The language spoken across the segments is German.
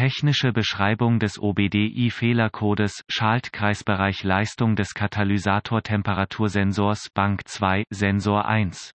Technische Beschreibung des OBDI-Fehlercodes Schaltkreisbereich Leistung des Katalysator-Temperatursensors Bank 2 Sensor 1.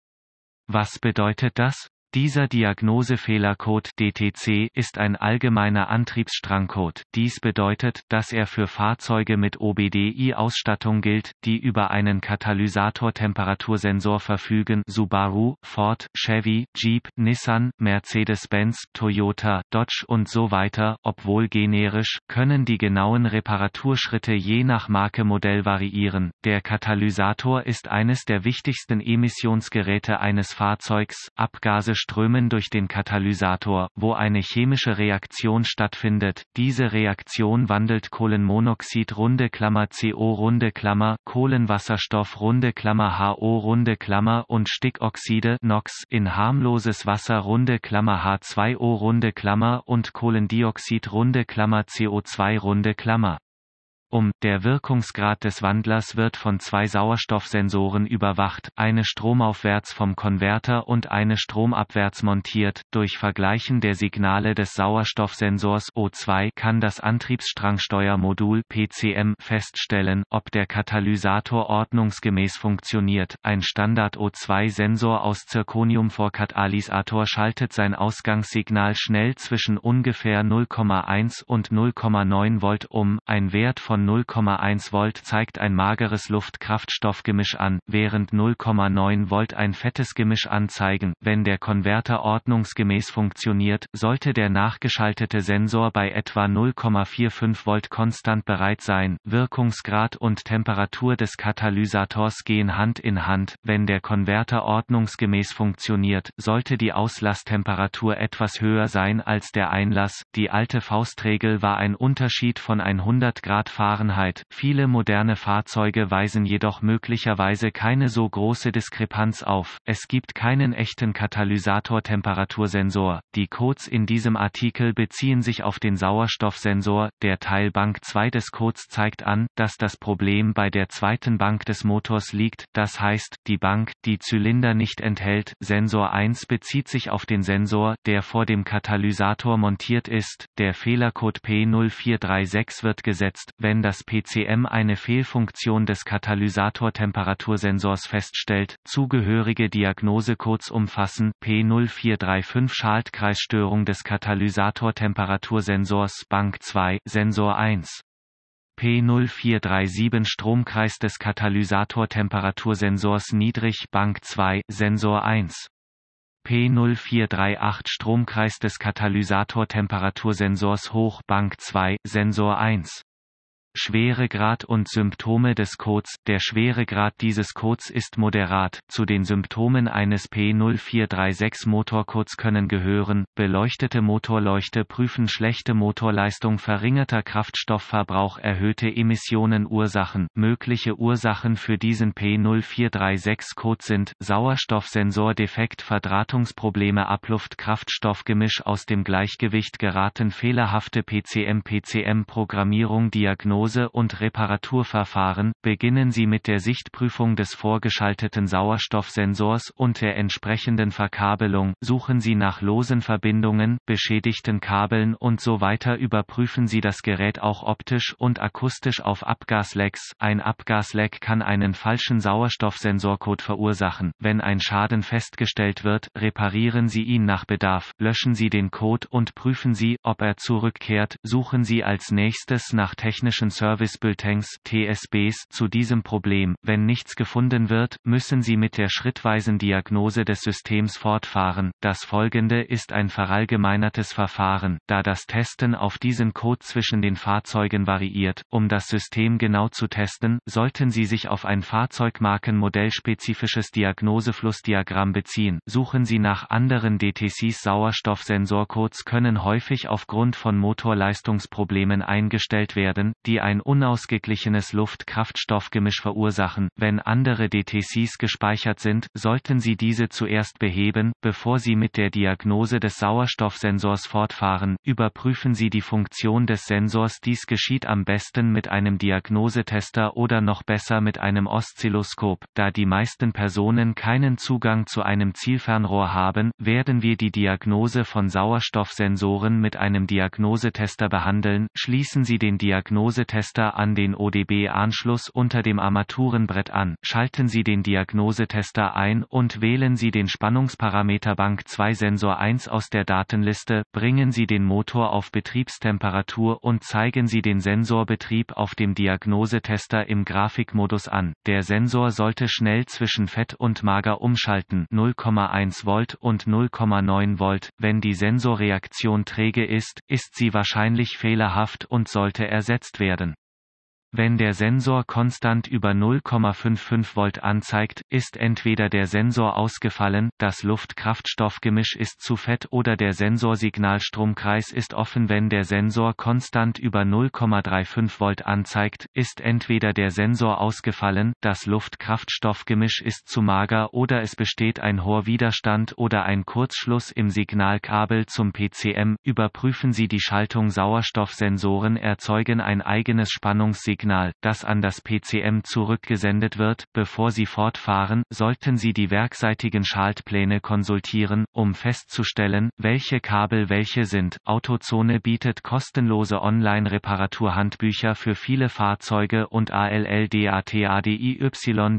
Was bedeutet das? Dieser Diagnosefehlercode DTC ist ein allgemeiner Antriebsstrangcode. Dies bedeutet, dass er für Fahrzeuge mit OBDI-Ausstattung gilt, die über einen Katalysator-Temperatursensor verfügen. Subaru, Ford, Chevy, Jeep, Nissan, Mercedes-Benz, Toyota, Dodge und so weiter, obwohl generisch, können die genauen Reparaturschritte je nach Marke Modell variieren. Der Katalysator ist eines der wichtigsten Emissionsgeräte eines Fahrzeugs. Abgase strömen durch den Katalysator, wo eine chemische Reaktion stattfindet. Diese Reaktion wandelt Kohlenmonoxid runde Klammer CO runde Klammer, Kohlenwasserstoff runde Klammer HO runde Klammer und Stickoxide NOx in harmloses Wasser runde Klammer H2O runde Klammer und Kohlendioxid runde Klammer CO2 runde Klammer um. Der Wirkungsgrad des Wandlers wird von zwei Sauerstoffsensoren überwacht, eine stromaufwärts vom Konverter und eine stromabwärts montiert. Durch Vergleichen der Signale des Sauerstoffsensors O2 kann das Antriebsstrangsteuermodul PCM feststellen, ob der Katalysator ordnungsgemäß funktioniert. Ein Standard O2-Sensor aus Zirconium vor Catalysator schaltet sein Ausgangssignal schnell zwischen ungefähr 0,1 und 0,9 Volt um, ein Wert von 0,1 Volt zeigt ein mageres Luft-Kraftstoff-Gemisch an, während 0,9 Volt ein fettes Gemisch anzeigen. Wenn der Konverter ordnungsgemäß funktioniert, sollte der nachgeschaltete Sensor bei etwa 0,45 Volt konstant bereit sein. Wirkungsgrad und Temperatur des Katalysators gehen Hand in Hand. Wenn der Konverter ordnungsgemäß funktioniert, sollte die Auslasstemperatur etwas höher sein als der Einlass. Die alte Faustregel war ein Unterschied von 100 Grad Fahrenheit Warenheit, viele moderne Fahrzeuge weisen jedoch möglicherweise keine so große Diskrepanz auf, es gibt keinen echten Katalysator-Temperatursensor, die Codes in diesem Artikel beziehen sich auf den Sauerstoffsensor, der Teil Bank 2 des Codes zeigt an, dass das Problem bei der zweiten Bank des Motors liegt, das heißt, die Bank, die Zylinder nicht enthält, Sensor 1 bezieht sich auf den Sensor, der vor dem Katalysator montiert ist, der Fehlercode P0436 wird gesetzt, wenn wenn das PCM eine Fehlfunktion des Katalysatortemperatursensors feststellt, zugehörige Diagnose kurz umfassen P0435 Schaltkreisstörung des Katalysatortemperatursensors Bank 2 Sensor 1 P0437 Stromkreis des Katalysatortemperatursensors niedrig Bank 2 Sensor 1 P0438 Stromkreis des Katalysatortemperatursensors hoch Bank 2 Sensor 1 Schweregrad und Symptome des Codes Der Schweregrad dieses Codes ist moderat. Zu den Symptomen eines P0436 Motorcodes können gehören, beleuchtete Motorleuchte prüfen schlechte Motorleistung verringerter Kraftstoffverbrauch erhöhte Emissionen Ursachen. Mögliche Ursachen für diesen P0436 Code sind Sauerstoffsensor defekt, Verdrahtungsprobleme Abluft Kraftstoffgemisch aus dem Gleichgewicht geraten fehlerhafte PCM-PCM-Programmierung Diagnose Diagnose und Reparaturverfahren, beginnen Sie mit der Sichtprüfung des vorgeschalteten Sauerstoffsensors und der entsprechenden Verkabelung, suchen Sie nach losen Verbindungen, beschädigten Kabeln und so weiter überprüfen Sie das Gerät auch optisch und akustisch auf Abgaslecks. Ein Abgasleck kann einen falschen Sauerstoffsensorcode verursachen. Wenn ein Schaden festgestellt wird, reparieren Sie ihn nach Bedarf, löschen Sie den Code und prüfen Sie, ob er zurückkehrt, suchen Sie als nächstes nach technischen Service Bulletins TSBs zu diesem Problem. Wenn nichts gefunden wird, müssen Sie mit der schrittweisen Diagnose des Systems fortfahren. Das folgende ist ein verallgemeinertes Verfahren, da das Testen auf diesen Code zwischen den Fahrzeugen variiert. Um das System genau zu testen, sollten Sie sich auf ein Fahrzeugmarkenmodellspezifisches Diagnoseflussdiagramm beziehen. Suchen Sie nach anderen DTCs Sauerstoffsensorcodes können häufig aufgrund von Motorleistungsproblemen eingestellt werden, die ein unausgeglichenes Luft-Kraftstoff-Gemisch verursachen. Wenn andere DTCs gespeichert sind, sollten Sie diese zuerst beheben, bevor Sie mit der Diagnose des Sauerstoffsensors fortfahren. Überprüfen Sie die Funktion des Sensors. Dies geschieht am besten mit einem Diagnosetester oder noch besser mit einem Oszilloskop. Da die meisten Personen keinen Zugang zu einem Zielfernrohr haben, werden wir die Diagnose von Sauerstoffsensoren mit einem Diagnosetester behandeln. Schließen Sie den Diagnosetester Diagnosetester an den ODB-Anschluss unter dem Armaturenbrett an, schalten Sie den Diagnosetester ein und wählen Sie den Spannungsparameter Bank 2 Sensor 1 aus der Datenliste, bringen Sie den Motor auf Betriebstemperatur und zeigen Sie den Sensorbetrieb auf dem Diagnosetester im Grafikmodus an. Der Sensor sollte schnell zwischen Fett und Mager umschalten 0,1 Volt und 0,9 Volt. Wenn die Sensorreaktion träge ist, ist sie wahrscheinlich fehlerhaft und sollte ersetzt werden. Wenn der Sensor konstant über 0,55 Volt anzeigt, ist entweder der Sensor ausgefallen, das Luftkraftstoffgemisch ist zu fett oder der Sensorsignalstromkreis ist offen. Wenn der Sensor konstant über 0,35 Volt anzeigt, ist entweder der Sensor ausgefallen, das Luftkraftstoffgemisch ist zu mager oder es besteht ein hoher Widerstand oder ein Kurzschluss im Signalkabel zum PCM. Überprüfen Sie die Schaltung Sauerstoffsensoren erzeugen ein eigenes Spannungssignal Signal, das an das PCM zurückgesendet wird. Bevor Sie fortfahren, sollten Sie die werkseitigen Schaltpläne konsultieren, um festzustellen, welche Kabel welche sind. AutoZone bietet kostenlose Online-Reparaturhandbücher für viele Fahrzeuge und ALLDATADIY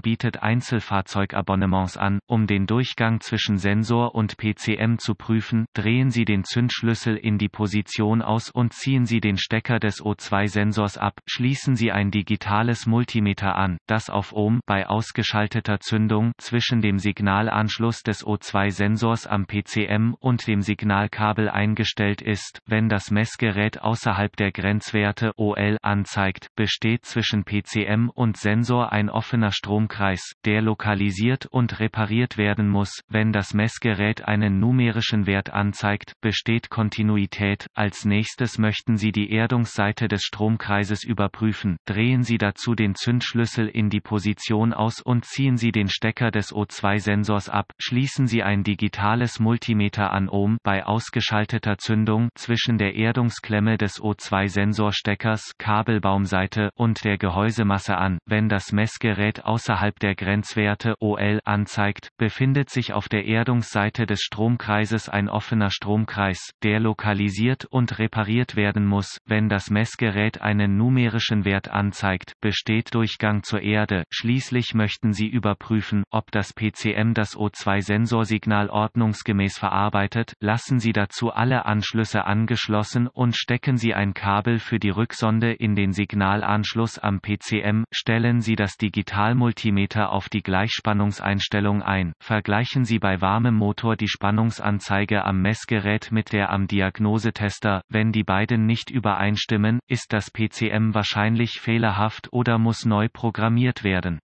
bietet Einzelfahrzeugabonnements an, um den Durchgang zwischen Sensor und PCM zu prüfen. Drehen Sie den Zündschlüssel in die Position aus und ziehen Sie den Stecker des O2-Sensors ab, schließen Sie ein digitales Multimeter an, das auf Ohm bei ausgeschalteter Zündung zwischen dem Signalanschluss des O2-Sensors am PCM und dem Signalkabel eingestellt ist. Wenn das Messgerät außerhalb der Grenzwerte OL anzeigt, besteht zwischen PCM und Sensor ein offener Stromkreis, der lokalisiert und repariert werden muss. Wenn das Messgerät einen numerischen Wert anzeigt, besteht Kontinuität. Als nächstes möchten Sie die Erdungsseite des Stromkreises überprüfen drehen Sie dazu den Zündschlüssel in die Position aus und ziehen Sie den Stecker des O2-Sensors ab, schließen Sie ein digitales Multimeter an Ohm bei ausgeschalteter Zündung zwischen der Erdungsklemme des O2-Sensorsteckers Kabelbaumseite und der Gehäusemasse an, wenn das Messgerät außerhalb der Grenzwerte OL anzeigt, befindet sich auf der Erdungsseite des Stromkreises ein offener Stromkreis, der lokalisiert und repariert werden muss, wenn das Messgerät einen numerischen Wert Wert anzeigt, besteht Durchgang zur Erde. Schließlich möchten sie überprüfen, ob das PCM das O2-Sensorsignal ordnungsgemäß verarbeitet. Lassen Sie dazu alle Anschlüsse angeschlossen und stecken Sie ein Kabel für die Rücksonde in den Signalanschluss am PCM. Stellen Sie das Digitalmultimeter auf die Gleichspannungseinstellung ein. Vergleichen Sie bei warmem Motor die Spannungsanzeige am Messgerät mit der am Diagnosetester. Wenn die beiden nicht übereinstimmen, ist das PCM wahrscheinlich fehlerhaft oder muss neu programmiert werden.